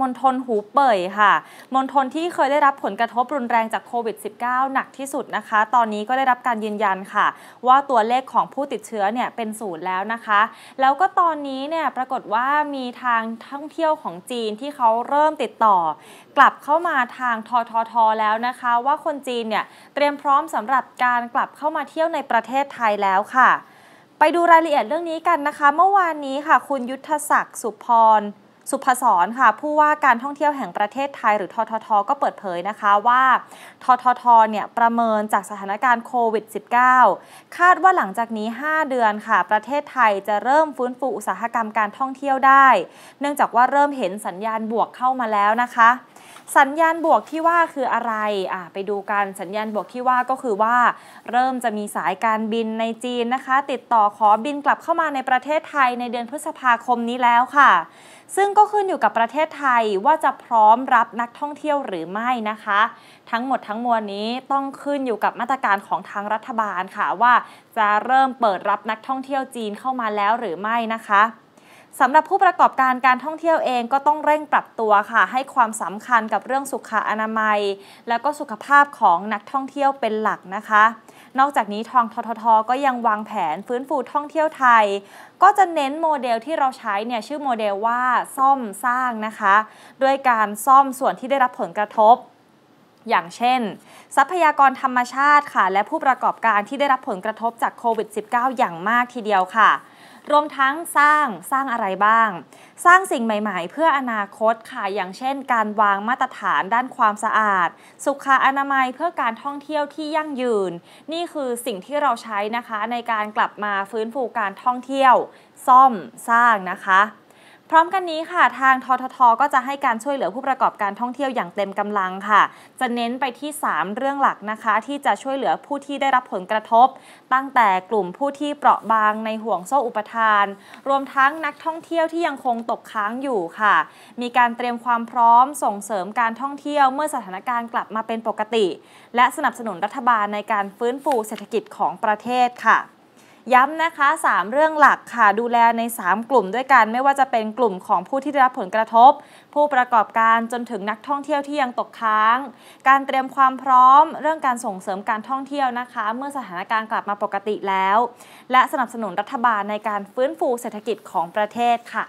มณฑลหูเป่ยค่ะมณฑลที่เคยได้รับผลกระทบรุนแรงจากโควิด -19 หนักที่สุดนะคะ ตอนนี้ก็ได้รับการยืนยันค่ะ ว่าตัวเลขของผู้ติดเชื้อเนี่ยเป็นศูนย์แล้วนะคะ แล้วก็ตอนนี้เนี่ยปรากฏว่ามีทางท่องเที่ยวของจีนที่เขาเริ่มติดต่อ กลับเข้ามาทางทททแล้วนะคะ ว่าคนจีนเนี่ยเตรียมพร้อมสำหรับการกลับเข้ามาเที่ยวในประเทศไทยแล้วค่ะ ไปดูรายละเอียดเรื่องนี้กันนะคะ เมื่อวานนี้ค่ะ คุณยุทธศักดิ์สุพรสุภศรค่ะ ผู้ว่าการท่องเที่ยวแห่งประเทศไทยหรือทททก็เปิดเผยนะคะว่า ทททเนี่ยประเมินจากสถานการณ์โควิด -19 คาดว่าหลังจากนี้ 5 เดือนค่ะ ประเทศไทยจะเริ่มฟื้นฟูอุตสาหกรรมการท่องเที่ยวได้ เนื่องจากว่าเริ่มเห็นสัญญาณบวกเข้ามาแล้วนะคะสัญญาณบวกที่ว่าคืออะไรอ่ไปดูกัน สัญญาณบวกที่ว่าก็คือว่า เริ่มจะมีสายการบินในจีนนะคะ ติดต่อขอบินกลับเข้ามาในประเทศไทยในเดือนพฤษภาคมนี้แล้วค่ะ ซึ่งก็ขึ้นอยู่กับประเทศไทยว่าจะพร้อมรับนักท่องเที่ยวหรือไม่นะคะ ทั้งหมดทั้งมวลนี้ต้องขึ้นอยู่กับมาตรการของทางรัฐบาลค่ะ ว่า จะเริ่มเปิดรับนักท่องเที่ยวจีนเข้ามาแล้วหรือไม่นะคะสำหรับผู้ประกอบการการท่องเที่ยวเองก็ต้องเร่งปรับตัวค่ะ ให้ความสำคัญกับเรื่องสุขออนามัย แล้วก็สุขภาพของนักท่องเที่ยวเป็นหลักนะคะ นอกจากนี้ทองทททก็ยังวางแผนฟื้นฟูท่องเที่ยวไทย ก็จะเน้นโมเดลที่เราใช้เนี่ยชื่อโมเดลว่าซ่อมสร้างนะคะ ด้วยการซ่อมส่วนที่ได้รับผลกระทบอย่างเช่น ทรัพยากรธรรมชาติค่ะ และผู้ประกอบการที่ได้รับผลกระทบจากโควิด -19 อย่างมากทีเดียวค่ะ รวมทั้งสร้างสร้างอะไรบ้าง สร้างสิ่งใหม่ๆเพื่ออนาคต ค่ะ อย่างเช่น การวางมาตรฐานด้านความสะอาด สุขอนามัยเพื่อการท่องเที่ยวที่ยั่งยืน นี่คือสิ่งที่เราใช้นะคะในการกลับมาฟื้นฟูการท่องเที่ยว ซ่อมสร้างนะคะพร้อมกันนี้ค่ะ ทางทททก็จะให้การช่วยเหลือผู้ประกอบการท่องเที่ยวอย่างเต็มกำลังค่ะ จะเน้นไปที่ 3 เรื่องหลักนะคะ ที่จะช่วยเหลือผู้ที่ได้รับผลกระทบ ตั้งแต่กลุ่มผู้ที่เปราะบางในห่วงโซ่อุปทาน รวมทั้งนักท่องเที่ยวที่ยังคงตกค้างอยู่ค่ะ มีการเตรียมความพร้อมส่งเสริมการท่องเที่ยวเมื่อสถานการณ์กลับมาเป็นปกติ และสนับสนุนรัฐบาลในการฟื้นฟูเศรษฐกิจของประเทศค่ะย้ำนะคะ 3 เรื่องหลักค่ะ ดูแลใน 3 กลุ่มด้วยกัน ไม่ว่าจะเป็นกลุ่มของผู้ที่ได้รับผลกระทบ ผู้ประกอบการจนถึงนักท่องเที่ยวที่ยังตกค้าง การเตรียมความพร้อมเรื่องการส่งเสริมการท่องเที่ยวนะคะ เมื่อสถานการณ์กลับมาปกติแล้ว และสนับสนุนรัฐบาลในการฟื้นฟูเศรษฐกิจของประเทศค่ะ